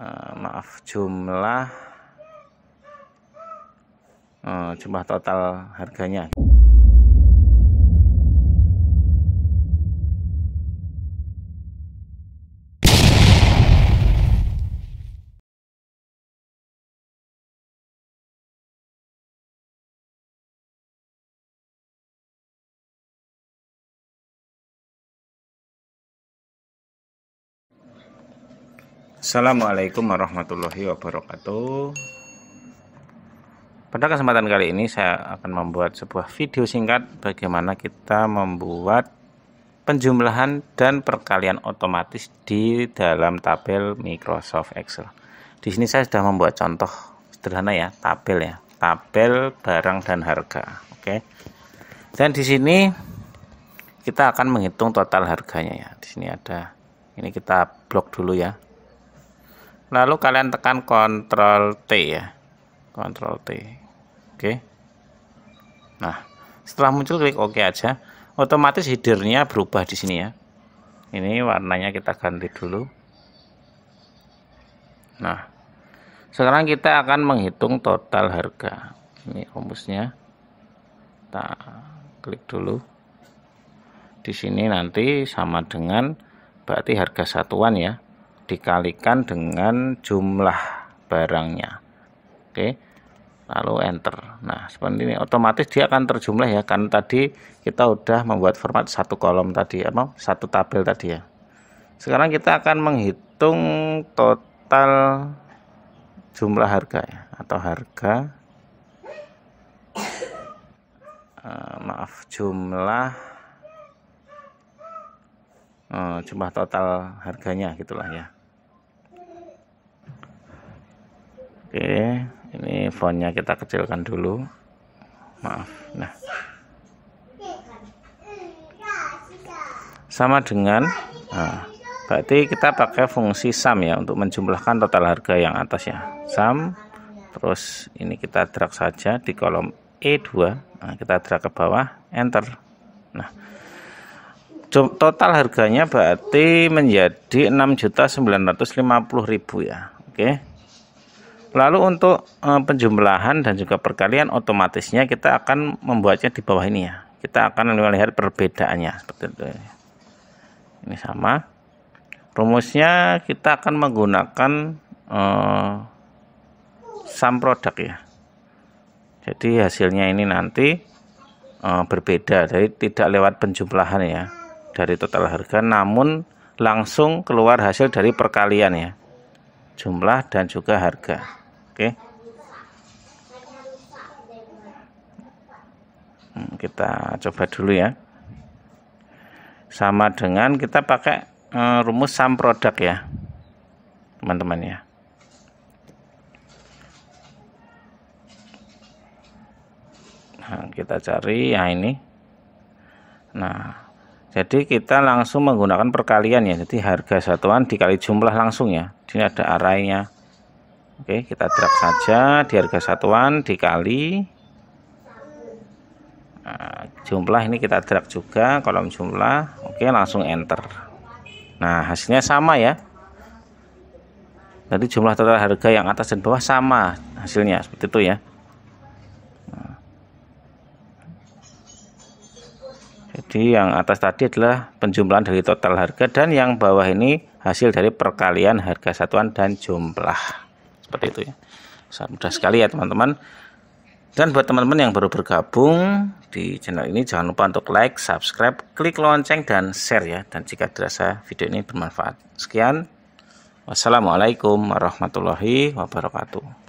Eh, maaf jumlah eh, jumlah total harganya Assalamualaikum warahmatullahi wabarakatuh Pada kesempatan kali ini saya akan membuat sebuah video singkat Bagaimana kita membuat penjumlahan dan perkalian otomatis di dalam tabel Microsoft Excel Di sini saya sudah membuat contoh sederhana ya, tabel ya Tabel barang dan harga Oke Dan di sini kita akan menghitung total harganya ya Di sini ada ini kita blok dulu ya Nah, lalu kalian tekan Ctrl T ya Ctrl T oke nah setelah muncul klik OK aja otomatis hidernya berubah di sini ya ini warnanya kita ganti dulu nah sekarang kita akan menghitung total harga ini rumusnya kita klik dulu di sini nanti sama dengan berarti harga satuan ya dikalikan dengan jumlah barangnya oke lalu enter nah seperti ini otomatis dia akan terjumlah ya kan tadi kita udah membuat format satu kolom tadi apa satu tabel tadi ya sekarang kita akan menghitung total jumlah harga ya atau harga eh, maaf jumlah eh, jumlah total harganya gitulah ya oke ini fontnya kita kecilkan dulu maaf nah sama dengan nah, berarti kita pakai fungsi sum ya untuk menjumlahkan total harga yang atas ya sum terus ini kita drag saja di kolom E2 nah, kita drag ke bawah enter nah total harganya berarti menjadi 6.950.000 ya oke Lalu untuk eh, penjumlahan dan juga perkalian otomatisnya kita akan membuatnya di bawah ini ya. Kita akan melihat perbedaannya seperti itu. Ini sama. Rumusnya kita akan menggunakan eh, sum produk ya. Jadi hasilnya ini nanti eh, berbeda dari tidak lewat penjumlahan ya dari total harga namun langsung keluar hasil dari perkalian ya. Jumlah dan juga harga okay. Hmm, kita coba dulu ya sama dengan kita pakai eh, rumus sum produk ya teman-teman ya nah, kita cari ya ini nah jadi kita langsung menggunakan perkalian ya jadi harga satuan dikali jumlah langsung ya Ini ada arahnya. Oke, kita drag saja di harga satuan dikali nah, jumlah ini kita drag juga kolom jumlah. Oke, langsung enter. Nah, hasilnya sama ya. Tadi jumlah total harga yang atas dan bawah sama hasilnya seperti itu ya. Jadi yang atas tadi adalah penjumlahan dari total harga dan yang bawah ini hasil dari perkalian harga satuan dan jumlah seperti itu ya sangat mudah sekali ya teman-teman dan buat teman-teman yang baru bergabung di channel ini jangan lupa untuk like subscribe klik lonceng dan share ya dan jika dirasa video ini bermanfaat sekian wassalamualaikum warahmatullahi wabarakatuh